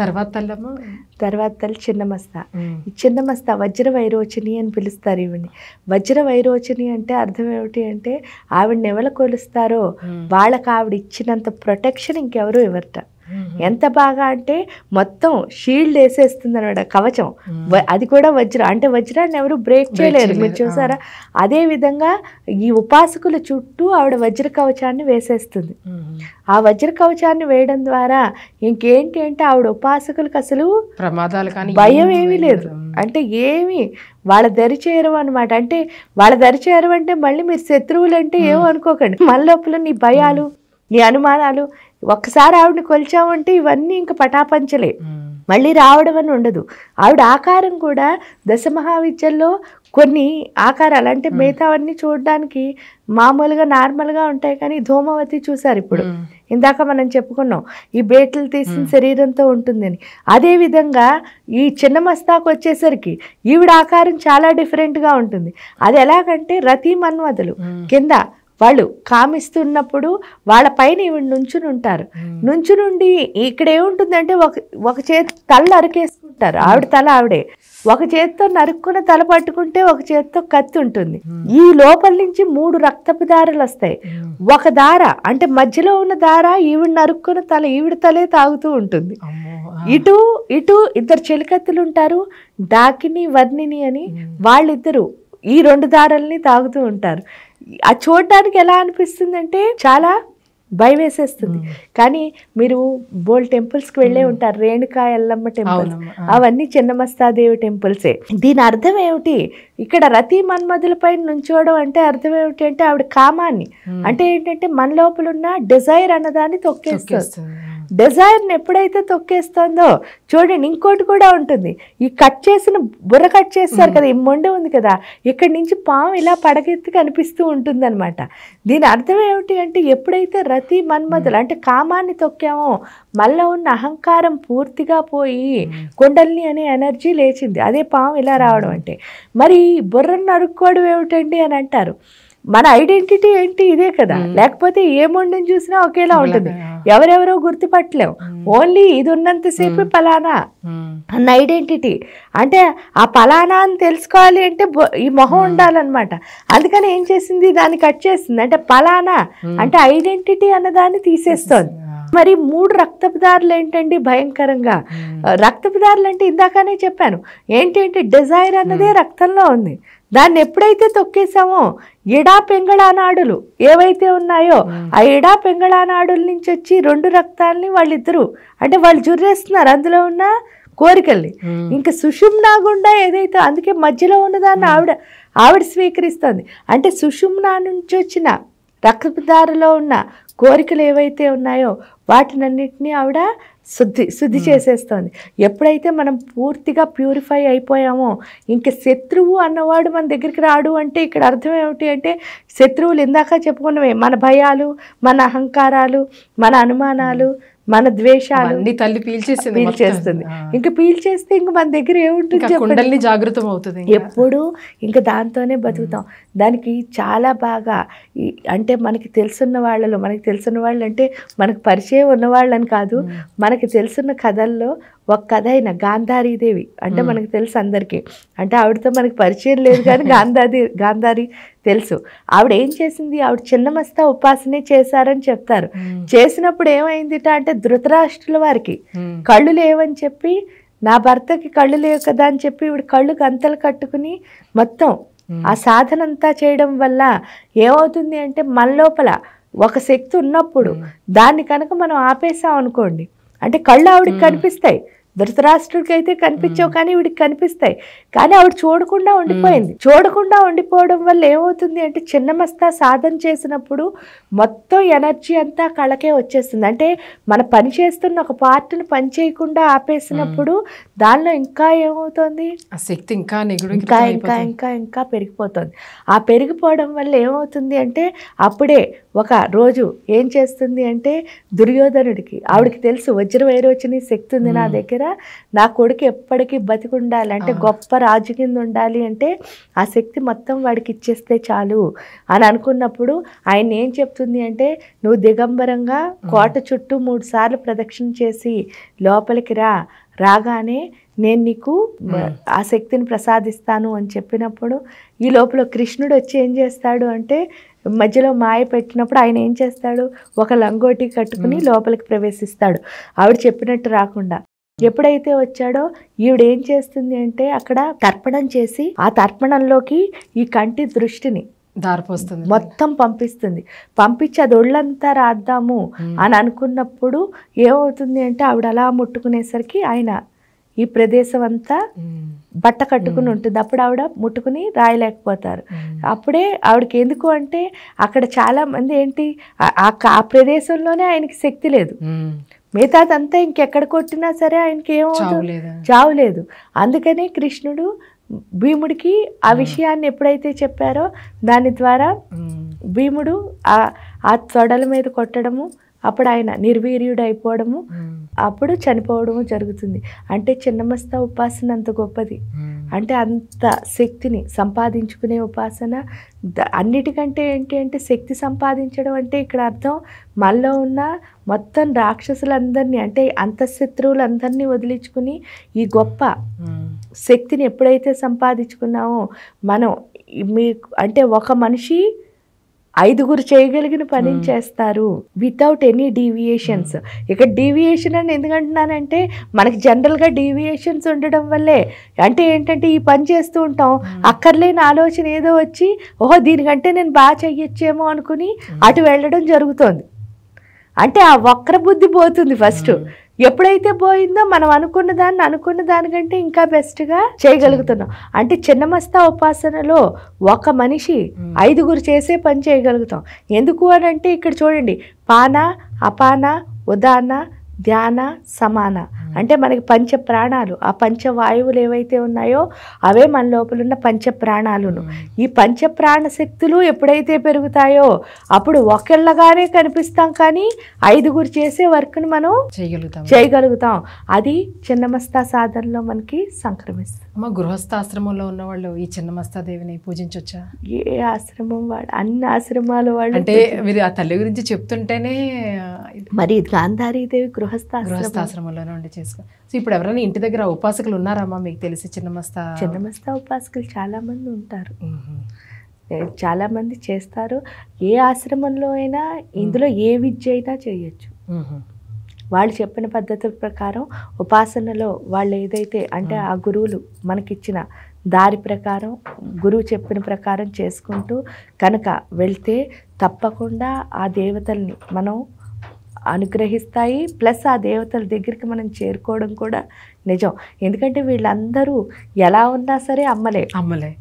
తర్వాత తర్వాత తల్లి చిన్న ఈ చిన్నమస్త వజ్ర వైరోచిని అని పిలుస్తారు ఈవిడ్ని వజ్ర వైరోచిని అంటే అర్థం ఏమిటి అంటే ఆవిడని ఎవరు కొలుస్తారో వాళ్ళకి ఆవిడ ఇచ్చినంత ప్రొటెక్షన్ ఇంకెవరూ ఇవ్వరట ఎంత బాగా అంటే మొత్తం షీల్డ్ వేసేస్తుంది అనమాట కవచం అది కూడా వజ్రం అంటే వజ్రాన్ని ఎవరు బ్రేక్ చేయలేరు మీరు చూసారా అదే విధంగా ఈ ఉపాసకుల చుట్టూ ఆవిడ వజ్ర కవచాన్ని వేసేస్తుంది ఆ వజ్ర కవచాన్ని వేయడం ద్వారా ఇంకేంటి అంటే ఆవిడ ఉపాసకులకు అసలు ప్రమాదాలు కానీ భయం ఏమీ లేదు అంటే ఏమి వాళ్ళ దరి చేయరు అనమాట అంటే వాళ్ళ దరి చేయరు అంటే మళ్ళీ మీరు శత్రువులు అంటే ఏమో అనుకోకండి మళ్ళీ లోపల నీ భయాలు నీ అనుమానాలు ఒక్కసారి ఆవిడని కొలిచామంటే ఇవన్నీ ఇంకా పటాపంచలే మళ్ళీ రావడం అని ఉండదు ఆవిడ ఆకారం కూడా దశ మహావిద్యల్లో కొన్ని ఆకారాలు అంటే మిగతావన్నీ చూడడానికి మామూలుగా నార్మల్గా ఉంటాయి కానీ ధూమవతి చూసారు ఇప్పుడు ఇందాక మనం చెప్పుకున్నాం ఈ బేట్లు తీసిన శరీరంతో ఉంటుందని అదేవిధంగా ఈ చిన్న మస్తాకు వచ్చేసరికి ఈవిడ ఆకారం చాలా డిఫరెంట్గా ఉంటుంది అది ఎలాగంటే రతి మన్వదలు కింద వాళ్ళు కామిస్తున్నప్పుడు వాళ్ళ పైన ఈవిడ నుంచుని ఉంటారు నుండి ఇక్కడ ఏముంటుందంటే ఒక ఒక చేతి తల నరికేసుకుంటారు ఆవిడ తల ఆవిడే ఒక చేతితో నరుక్కున్న తల పట్టుకుంటే ఒక చేతితో కత్తి ఉంటుంది ఈ లోపల నుంచి మూడు రక్తపు దారలు వస్తాయి ఒక దార అంటే మధ్యలో ఉన్న దార ఈవిడ నరుక్కున్న తల ఈవిడ తలే తాగుతూ ఉంటుంది ఇటు ఇటు ఇద్దరు చెలికత్తులు ఉంటారు డాకిని వర్ణిని అని వాళ్ళిద్దరు ఈ రెండు దారల్ని తాగుతూ ఉంటారు అది చూడటానికి ఎలా అనిపిస్తుంది అంటే చాలా భయం వేసేస్తుంది కానీ మీరు బోల్ టెంపుల్స్కి వెళ్ళే ఉంటారు రేణుకా ఎల్లమ్మ టెంపుల్స్ అవన్నీ చిన్నమస్తాదేవి టెంపుల్సే దీని అర్థం ఏమిటి ఇక్కడ రతి మన్మధులపై నుంచోవడం అంటే అర్థం ఏమిటి అంటే ఆవిడ కామాన్ని అంటే ఏంటంటే మన లోపల ఉన్న డిజైర్ అన్నదాన్ని తొక్కేస్తుంది డిజైర్ని ఎప్పుడైతే తొక్కేస్తుందో చూడండి ఇంకోటి కూడా ఉంటుంది ఈ కట్ చేసిన బుర్ర కట్ చేస్తారు కదా ఈ మొండి ఉంది కదా ఇక్కడి నుంచి పాము ఇలా పడగెత్తి కనిపిస్తూ అనమాట దీని అర్థం ఏమిటి అంటే ఎప్పుడైతే రతి మన్మధులు అంటే కామాన్ని తొక్కామో మళ్ళీ ఉన్న అహంకారం పూర్తిగా పోయి కొండల్ని అనే ఎనర్జీ లేచింది అదే పాము ఇలా రావడం అంటే మరి బుర్రను నరుక్కోవడం ఏమిటండి అని అంటారు మన ఐడెంటిటీ ఏంటి ఇదే కదా లేకపోతే ఏ మొండని చూసినా ఒకేలా ఉంటుంది ఎవరెవరో గుర్తుపట్టలేం ఓన్లీ ఇది ఉన్నంతసేపు పలానా అన్న ఐడెంటిటీ అంటే ఆ పలానా అని తెలుసుకోవాలి అంటే ఈ మొహం ఉండాలన్నమాట అందుకని ఏం చేసింది దాన్ని కట్ చేసింది అంటే పలానా అంటే ఐడెంటిటీ అన్నదాన్ని తీసేస్తోంది మరి మూడు రక్తపుదారులు ఏంటండి భయంకరంగా రక్తపుదారులు అంటే ఇందాకనే చెప్పాను ఏంటి అంటే డిజైర్ అన్నదే రక్తంలో ఉంది దాన్ని ఎప్పుడైతే తొక్కేసామో ఎడా పెంగళానాడులు ఏవైతే ఉన్నాయో ఆ ఎడా పెంగళానాడుల నుంచి వచ్చి రెండు రక్తాలని వాళ్ళిద్దరూ అంటే వాళ్ళు జుర్రేస్తున్నారు అందులో ఉన్న కోరికల్ని ఇంకా సుషుమ్నా గుండా ఏదైతే అందుకే మధ్యలో ఉన్నదాన్ని ఆవిడ ఆవిడ స్వీకరిస్తుంది అంటే సుషుమ్నా నుంచి వచ్చిన రక్తదారులో ఉన్న కోరికలు ఏవైతే ఉన్నాయో వాటినన్నింటినీ ఆవిడ శుద్ధి శుద్ధి చేసేస్తుంది ఎప్పుడైతే మనం పూర్తిగా ప్యూరిఫై అయిపోయామో ఇంక శత్రువు అన్నవాడు మన దగ్గరికి రాడు అంటే ఇక్కడ అర్థం ఏమిటి అంటే శత్రువులు ఇందాక చెప్పుకున్నవే మన భయాలు మన అహంకారాలు మన అనుమానాలు మన ద్వేషాలు తల్లి పీల్చేసింది పీల్చేస్తుంది ఇంకా పీల్చేస్తే ఇంకా మన దగ్గర ఏముంటుంది జాగ్రత్త జాగృతం అవుతుంది ఎప్పుడు ఇంకా దాంతోనే బతుకుతాం దానికి చాలా బాగా అంటే మనకి తెలుసున్న వాళ్ళలో మనకి తెలుసున్న వాళ్ళు అంటే మనకు పరిచయం ఉన్నవాళ్ళని కాదు మనకి తెలుసున్న కథల్లో ఒక కథ అయిన గాంధారీదేవి అంటే మనకు తెలుసు అందరికీ అంటే ఆవిడతో మనకి పరిచయం లేదు కానీ గాంధారి గాంధారి తెలుసు ఆవిడ ఏం చేసింది ఆవిడ మస్తా ఉపాసనే చేశారని చెప్తారు చేసినప్పుడు ఏమైందిట అంటే ధృతరాష్ట్రుల వారికి కళ్ళు లేవని చెప్పి నా భర్తకి కళ్ళు లేవు కదా అని చెప్పి ఇవిడ కళ్ళు గంతలు కట్టుకుని మొత్తం ఆ సాధన అంతా చేయడం వల్ల ఏమవుతుంది అంటే మన లోపల ఒక శక్తి ఉన్నప్పుడు దాన్ని కనుక మనం ఆపేసాం అనుకోండి అంటే కళ్ళు ఆవిడకి కనిపిస్తాయి ధృతరాష్ట్రుడికి అయితే కనిపించావు కానీ వీడికి కనిపిస్తాయి కానీ ఆవిడ చూడకుండా ఉండిపోయింది చూడకుండా ఉండిపోవడం వల్ల ఏమవుతుంది అంటే చిన్న మస్తా సాధన చేసినప్పుడు మొత్తం ఎనర్జీ అంతా కళ్ళకే వచ్చేస్తుంది అంటే మన పని చేస్తున్న ఒక పార్టీని పని చేయకుండా ఆపేసినప్పుడు దానిలో ఇంకా ఏమవుతుంది శక్తి ఇంకా ఇంకా ఇంకా ఇంకా ఇంకా పెరిగిపోతుంది ఆ పెరిగిపోవడం వల్ల ఏమవుతుంది అంటే అప్పుడే ఒక రోజు ఏం చేస్తుంది అంటే దుర్యోధనుడికి ఆవిడకి hmm. తెలుసు వజ్ర వైరోచని శక్తి ఉంది నా hmm. దగ్గర నా కొడుకు ఎప్పటికీ బతికుండాలి అంటే ah. గొప్ప రాజు కింద ఉండాలి అంటే ఆ శక్తి మొత్తం వాడికి ఇచ్చేస్తే చాలు అని అనుకున్నప్పుడు ఆయన ఏం చెప్తుంది అంటే నువ్వు దిగంబరంగా hmm. కోట చుట్టూ మూడు సార్లు ప్రదక్షిణ చేసి లోపలికి రా రాగానే నేను నీకు ఆ శక్తిని ప్రసాదిస్తాను అని చెప్పినప్పుడు ఈ లోపల కృష్ణుడు వచ్చి ఏం చేస్తాడు అంటే మధ్యలో మాయ పెట్టినప్పుడు ఆయన ఏం చేస్తాడు ఒక లంగోటి కట్టుకుని లోపలికి ప్రవేశిస్తాడు ఆవిడ చెప్పినట్టు రాకుండా ఎప్పుడైతే వచ్చాడో ఈవిడ ఏం చేస్తుంది అంటే అక్కడ తర్పణం చేసి ఆ తర్పణంలోకి ఈ కంటి దృష్టిని దారిపోస్తుంది మొత్తం పంపిస్తుంది పంపించి అది ఒళ్ళంతా రాద్దాము అని అనుకున్నప్పుడు ఏమవుతుంది అంటే ఆవిడ అలా ముట్టుకునేసరికి ఆయన ఈ ప్రదేశం అంతా బట్ట కట్టుకుని ఉంటుంది అప్పుడు ఆవిడ ముట్టుకుని రాయలేకపోతారు అప్పుడే ఆవిడకి ఎందుకు అంటే అక్కడ చాలా మంది ఏంటి ఆ ప్రదేశంలోనే ఆయనకి శక్తి లేదు మిగతాదంతా ఇంకెక్కడ కొట్టినా సరే ఆయనకి ఏమో చావు లేదు అందుకనే కృష్ణుడు భీముడికి ఆ hmm. విషయాన్ని ఎప్పుడైతే చెప్పారో దాని ద్వారా hmm. భీముడు ఆ తొడల మీద కొట్టడము అప్పుడు ఆయన నిర్వీర్యుడైపోవడము అప్పుడు చనిపోవడము జరుగుతుంది అంటే చిన్నమస్త ఉపాసన అంత గొప్పది అంటే అంత శక్తిని సంపాదించుకునే ఉపాసన అన్నిటికంటే ఏంటి అంటే శక్తి సంపాదించడం అంటే ఇక్కడ అర్థం మనలో ఉన్న మొత్తం రాక్షసులందరినీ అంటే అంతఃశత్రువులందరినీ వదిలించుకుని ఈ గొప్ప శక్తిని ఎప్పుడైతే సంపాదించుకున్నామో మనం మీకు అంటే ఒక మనిషి ఐదుగురు చేయగలిగిన పని చేస్తారు వితౌట్ ఎనీ డీవియేషన్స్ ఇక డీవియేషన్ అని ఎందుకంటున్నానంటే మనకి జనరల్గా డీవియేషన్స్ ఉండడం వల్లే అంటే ఏంటంటే ఈ పని చేస్తూ ఉంటాం అక్కర్లేని ఆలోచన ఏదో వచ్చి ఓహో దీనికంటే నేను బాగా చెయ్యొచ్చేమో అనుకుని అటు వెళ్ళడం జరుగుతోంది అంటే ఆ వక్ర బుద్ధి పోతుంది ఫస్ట్ ఎప్పుడైతే పోయిందో మనం అనుకున్న దాన్ని అనుకున్న దానికంటే ఇంకా బెస్ట్గా చేయగలుగుతున్నాం అంటే చిన్నమస్తా ఉపాసనలో ఒక మనిషి ఐదుగురు చేసే పని చేయగలుగుతాం ఎందుకు అని అంటే ఇక్కడ చూడండి పాన అపాన ఉదాన ధ్యాన సమాన అంటే మనకి పంచ ప్రాణాలు ఆ పంచ వాయువులు ఏవైతే ఉన్నాయో అవే మన లోపల ఉన్న పంచ ప్రాణాలను ఈ పంచ ప్రాణ శక్తులు ఎప్పుడైతే పెరుగుతాయో అప్పుడు ఒకళ్ళగానే కనిపిస్తాం కానీ ఐదుగురు చేసే వర్క్ని మనం చేయగలుగుతాం చేయగలుగుతాం అది చిన్నమస్తా సాధనలో మనకి సంక్రమిస్తుంది అమ్మ గృహస్థాశ్రమంలో ఉన్న వాళ్ళు ఈ చిన్నమస్తా దేవిని పూజించవచ్చా ఏ ఆశ్రమం వాళ్ళు అన్ని ఆశ్రమాలు వాళ్ళు అంటే మీరు ఆ తల్లి గురించి చెప్తుంటేనే మరి గాంధారీదేవి గృహస్థ గృహస్థాశ్రమంలోనే ఉండి చేసుకో సో ఇప్పుడు ఎవరైనా ఇంటి దగ్గర ఉపాసకులు ఉన్నారమ్మా మీకు తెలిసి చిన్నమస్తా చిన్నమస్తా ఉపాసకులు చాలామంది ఉంటారు చాలామంది చేస్తారు ఏ ఆశ్రమంలో అయినా ఇందులో ఏ విద్య అయినా చేయొచ్చు వాళ్ళు చెప్పిన పద్ధతుల ప్రకారం ఉపాసనలో వాళ్ళు ఏదైతే అంటే ఆ గురువులు మనకిచ్చిన దారి ప్రకారం గురువు చెప్పిన ప్రకారం చేసుకుంటూ కనుక వెళ్తే తప్పకుండా ఆ దేవతల్ని మనం అనుగ్రహిస్తాయి ప్లస్ ఆ దేవతల దగ్గరికి మనం చేరుకోవడం కూడా నిజం ఎందుకంటే వీళ్ళందరూ ఎలా ఉన్నా సరే అమ్మలే అమ్మలే